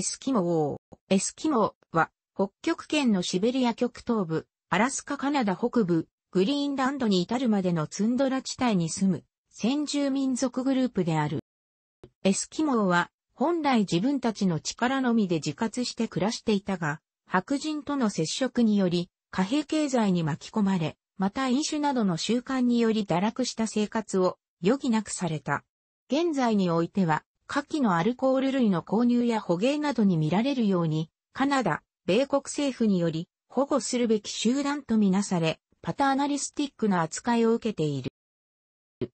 エスキモ王。エスキモは、北極圏のシベリア極東部、アラスカカナダ北部、グリーンランドに至るまでのツンドラ地帯に住む、先住民族グループである。エスキモーは、本来自分たちの力のみで自活して暮らしていたが、白人との接触により、貨幣経済に巻き込まれ、また飲酒などの習慣により堕落した生活を余儀なくされた。現在においては、下記のアルコール類の購入や捕鯨などに見られるように、カナダ、米国政府により保護するべき集団とみなされ、パターナリスティックな扱いを受けている。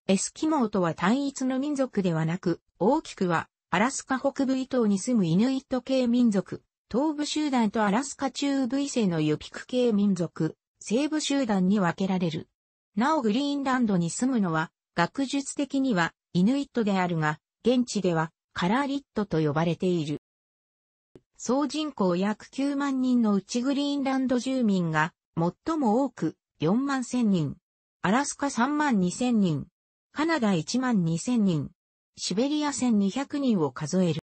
エスキモーとは単一の民族ではなく、大きくはアラスカ北部以東に住むイヌイット系民族、東部集団とアラスカ中部伊勢のユピク系民族、西部集団に分けられる。なおグリーンランドに住むのは、学術的にはイヌイットであるが、現地ではカラーリットと呼ばれている。総人口約9万人のうちグリーンランド住民が最も多く4万1000人。アラスカ3万2000人。カナダ1万2000人。シベリア1200人を数える。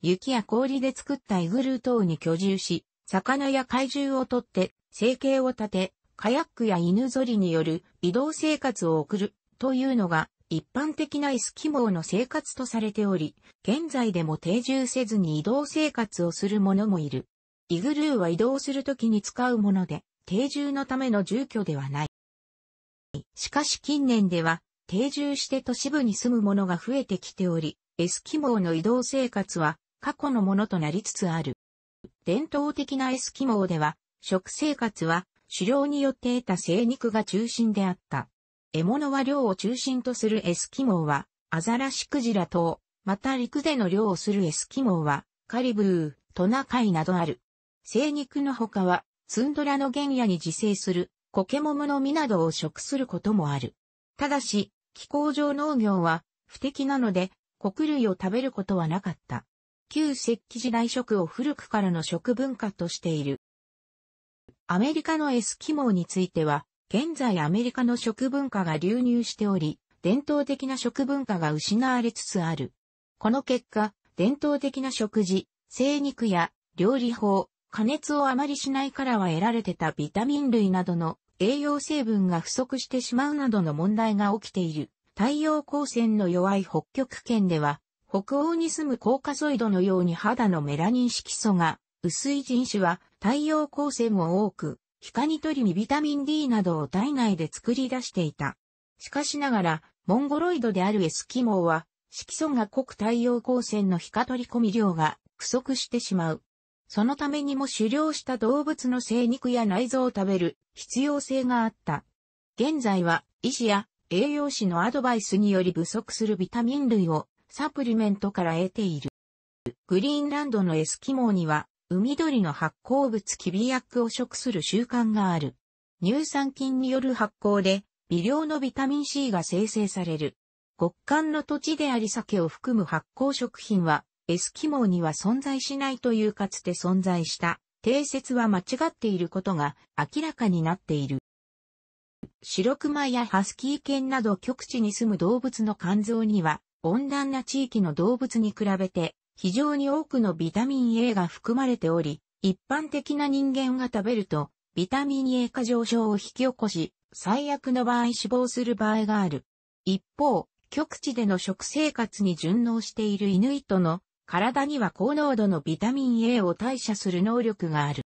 雪や氷で作ったイグルー島に居住し、魚や怪獣をとって生計を立て、カヤックや犬ぞりによる移動生活を送るというのが一般的なエスキモーの生活とされており、現在でも定住せずに移動生活をする者もいる。イグルーは移動するときに使うもので、定住のための住居ではない。しかし近年では、定住して都市部に住む者が増えてきており、エスキモーの移動生活は過去のものとなりつつある。伝統的なエスキモーでは、食生活は狩猟によって得た生肉が中心であった。獲物は漁を中心とするエスキモーは、アザラシクジラ等、また陸での漁をするエスキモーは、カリブー、トナカイなどある。生肉の他は、ツンドラの原野に自生する、コケモムの実などを食することもある。ただし、気候上農業は、不適なので、穀類を食べることはなかった。旧石器時代食を古くからの食文化としている。アメリカのエスキモーについては、現在アメリカの食文化が流入しており、伝統的な食文化が失われつつある。この結果、伝統的な食事、生肉や料理法、加熱をあまりしないからは得られてたビタミン類などの栄養成分が不足してしまうなどの問題が起きている。太陽光線の弱い北極圏では、北欧に住むコーカソイドのように肌のメラニン色素が薄い人種は太陽光線を多くヒカニトリミビタミン D などを体内で作り出していた。しかしながら、モンゴロイドであるエスキモーは、色素が濃く太陽光線のヒカ取り込み量が不足してしまう。そのためにも狩猟した動物の生肉や内臓を食べる必要性があった。現在は医師や栄養士のアドバイスにより不足するビタミン類をサプリメントから得ている。グリーンランドのエスキモーには海鳥の発酵物キビ薬を食する習慣がある。乳酸菌による発酵で、微量のビタミン C が生成される。極寒の土地であり酒を含む発酵食品は、エスキモーには存在しないというかつて存在した定説は間違っていることが明らかになっている。白熊やハスキー犬など極地に住む動物の肝臓には温暖な地域の動物に比べて非常に多くのビタミン A が含まれており、一般的な人間が食べると、ビタミン A 過上昇を引き起こし、最悪の場合死亡する場合がある。一方、極地での食生活に順応しているイヌイットの体には高濃度のビタミン A を代謝する能力がある。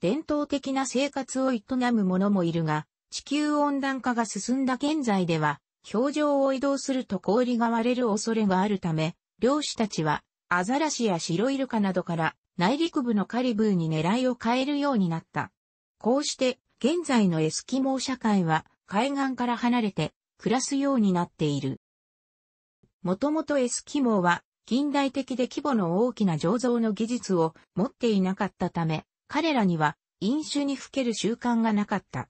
伝統的な生活を営む者もいるが、地球温暖化が進んだ現在では、表情を移動すると氷が割れる恐れがあるため、漁師たちは、アザラシやシロイルカなどから内陸部のカリブーに狙いを変えるようになった。こうして、現在のエスキモー社会は海岸から離れて暮らすようになっている。もともとエスキモーは近代的で規模の大きな醸造の技術を持っていなかったため、彼らには飲酒にふける習慣がなかった。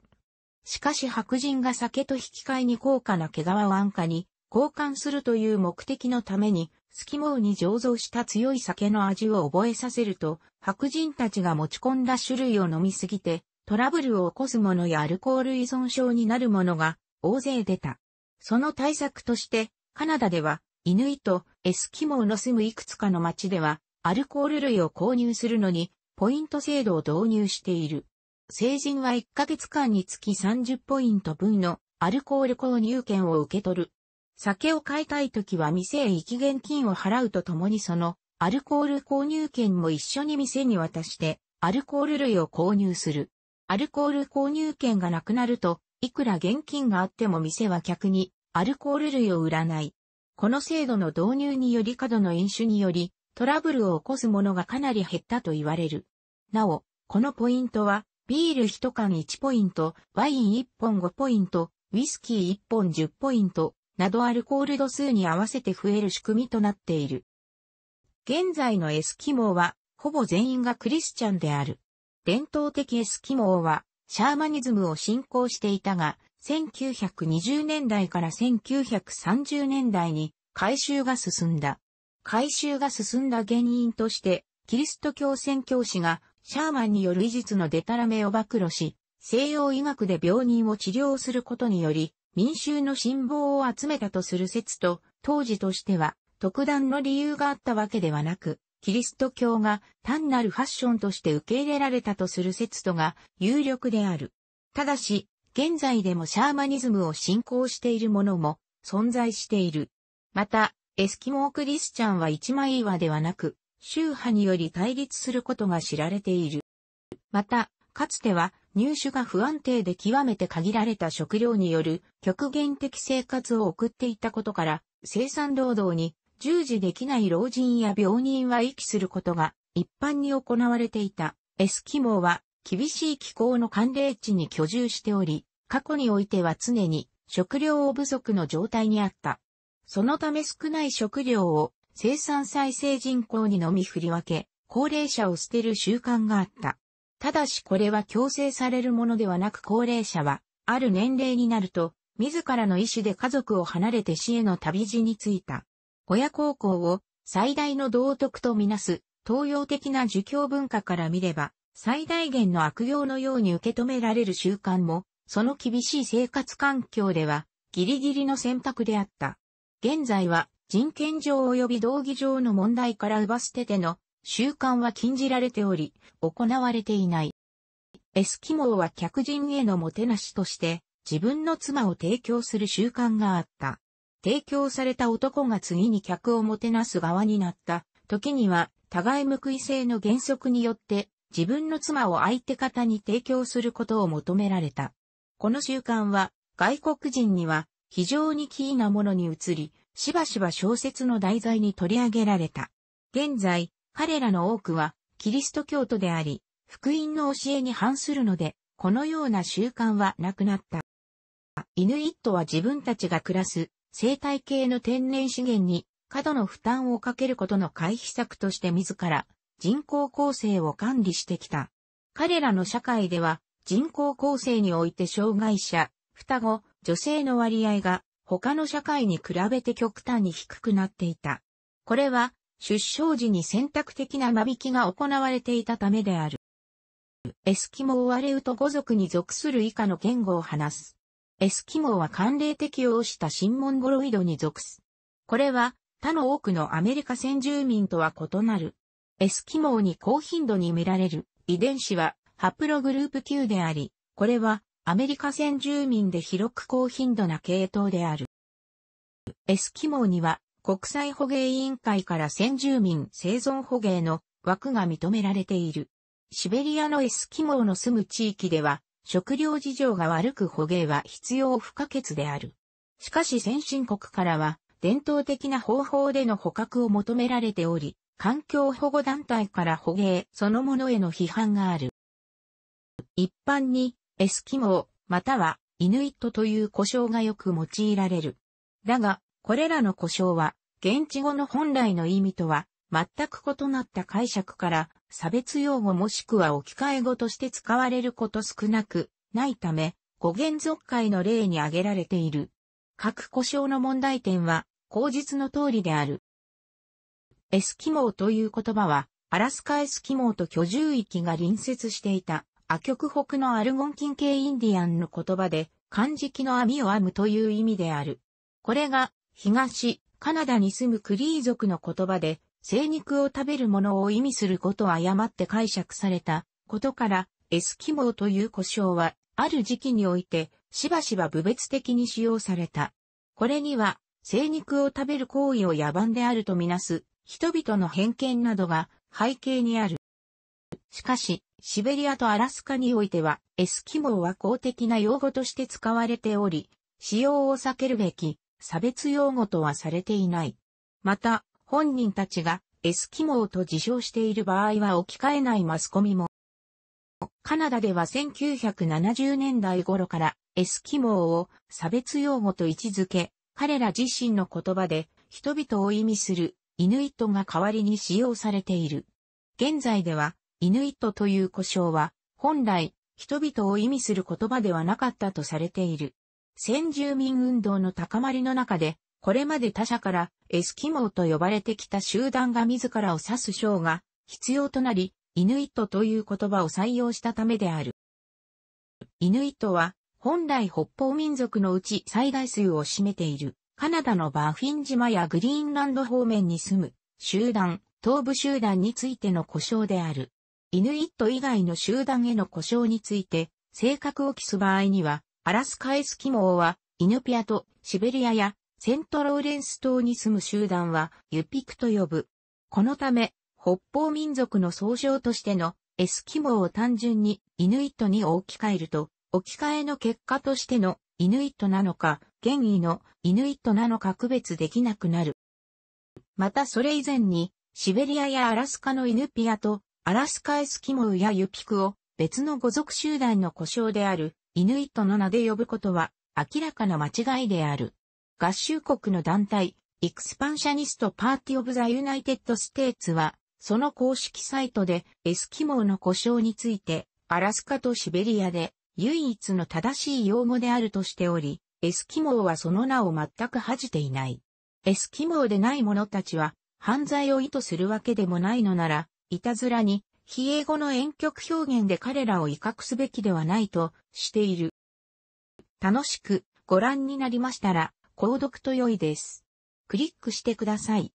しかし白人が酒と引き換えに高価な毛皮を安価に交換するという目的のためにスキモウに醸造した強い酒の味を覚えさせると、白人たちが持ち込んだ種類を飲みすぎて、トラブルを起こすものやアルコール依存症になるものが大勢出た。その対策として、カナダでは、イヌイとエスキモウの住むいくつかの町では、アルコール類を購入するのに、ポイント制度を導入している。成人は1ヶ月間につき30ポイント分のアルコール購入券を受け取る。酒を買いたい時は店へ行き現金を払うとともにそのアルコール購入券も一緒に店に渡してアルコール類を購入する。アルコール購入券がなくなるといくら現金があっても店は客にアルコール類を売らない。この制度の導入により過度の飲酒によりトラブルを起こすものがかなり減ったと言われる。なお、このポイントはビール1缶1ポイント、ワイン1本5ポイント、ウィスキー1本10ポイント、などアルコール度数に合わせて増える仕組みとなっている。現在のエスキモーは、ほぼ全員がクリスチャンである。伝統的エスキモーは、シャーマニズムを信仰していたが、1920年代から1930年代に改修が進んだ。改修が進んだ原因として、キリスト教宣教師がシャーマンによる医術のデタラメを暴露し、西洋医学で病人を治療することにより、民衆の信望を集めたとする説と、当時としては特段の理由があったわけではなく、キリスト教が単なるファッションとして受け入れられたとする説とが有力である。ただし、現在でもシャーマニズムを信仰しているものも存在している。また、エスキモークリスチャンは一枚岩ではなく、宗派により対立することが知られている。また、かつては入手が不安定で極めて限られた食料による極限的生活を送っていたことから、生産労働に従事できない老人や病人は遺棄することが一般に行われていた。エスキモーは厳しい気候の寒冷地に居住しており、過去においては常に食料を不足の状態にあった。そのため少ない食料を生産再生人口にのみ振り分け、高齢者を捨てる習慣があった。ただしこれは強制されるものではなく高齢者は、ある年齢になると、自らの意思で家族を離れて死への旅路についた。親孝行を最大の道徳とみなす東洋的な儒教文化から見れば、最大限の悪行のように受け止められる習慣も、その厳しい生活環境では、ギリギリの選択であった。現在は、人権上及び道義上の問題から奪捨てての習慣は禁じられており、行われていない。エスキモーは客人へのもてなしとして、自分の妻を提供する習慣があった。提供された男が次に客をもてなす側になった時には、互い報い性の原則によって、自分の妻を相手方に提供することを求められた。この習慣は、外国人には非常にキーなものに移り、しばしば小説の題材に取り上げられた。現在、彼らの多くはキリスト教徒であり、福音の教えに反するので、このような習慣はなくなった。イヌイットは自分たちが暮らす生態系の天然資源に過度の負担をかけることの回避策として自ら人口構成を管理してきた。彼らの社会では人口構成において障害者、双子、女性の割合が他の社会に比べて極端に低くなっていた。これは出生時に選択的な間引きが行われていたためである。エスキモーアレウト語族に属する以下の言語を話す。エスキモーは慣例適用した新モンゴロイドに属す。これは他の多くのアメリカ先住民とは異なる。エスキモーに高頻度に見られる遺伝子はハプログループ級であり、これはアメリカ先住民で広く高頻度な系統である。エスキモーには国際捕鯨委員会から先住民生存捕鯨の枠が認められている。シベリアのエスキモーの住む地域では、食料事情が悪く捕鯨は必要不可欠である。しかし先進国からは、伝統的な方法での捕獲を求められており、環境保護団体から捕鯨そのものへの批判がある。一般に、エスキモー、または、イヌイットという呼称がよく用いられる。だが、これらの故障は、現地語の本来の意味とは、全く異なった解釈から、差別用語もしくは置き換え語として使われること少なく、ないため、語源属解の例に挙げられている。各故障の問題点は、口実の通りである。エスキモーという言葉は、アラスカエスキモーと居住域が隣接していた、ア極北のアルゴン近系インディアンの言葉で、漢字記の網を編むという意味である。これが東、カナダに住むクリー族の言葉で、生肉を食べるものを意味することを誤って解釈されたことから、エスキモーという呼称は、ある時期において、しばしば部別的に使用された。これには、生肉を食べる行為を野蛮であるとみなす、人々の偏見などが背景にある。しかし、シベリアとアラスカにおいては、エスキモーは公的な用語として使われており、使用を避けるべき差別用語とはされていない。また、本人たちがエスキモーと自称している場合は置き換えないマスコミも。カナダでは1970年代頃からエスキモーを差別用語と位置づけ、彼ら自身の言葉で人々を意味するイヌイットが代わりに使用されている。現在ではイヌイットという呼称は本来人々を意味する言葉ではなかったとされている。先住民運動の高まりの中で、これまで他者からエスキモーと呼ばれてきた集団が自らを指す章が必要となり、イヌイットという言葉を採用したためである。イヌイットは本来北方民族のうち最大数を占めているカナダのバーフィン島やグリーンランド方面に住む集団、東部集団についての故障である。イヌイット以外の集団への故障について性格を期す場合にはアラスカエスキモーは、イヌピアとシベリアやセントローレンス島に住む集団はユピクと呼ぶ。このため、北方民族の総称としてのエスキモーを単純にイヌイットに置き換えると、置き換えの結果としてのイヌイットなのか、現意のイヌイットなのか区別できなくなる。またそれ以前に、シベリアやアラスカのイヌピアと、アラスカエスキモウやユピクを別の語族集団の故障であるイヌイットの名で呼ぶことは明らかな間違いである。合衆国の団体、エクスパンシャニスト・パーティ・オブ・ザ・ユナイテッド・ステーツは、その公式サイトでエスキモーの故障について、アラスカとシベリアで唯一の正しい用語であるとしており、エスキモーはその名を全く恥じていない。エスキモーでない者たちは、犯罪を意図するわけでもないのなら、いたずらに非英語の遠曲表現で彼らを威嚇すべきではないとしている。楽しくご覧になりましたら、購読と良いです。クリックしてください。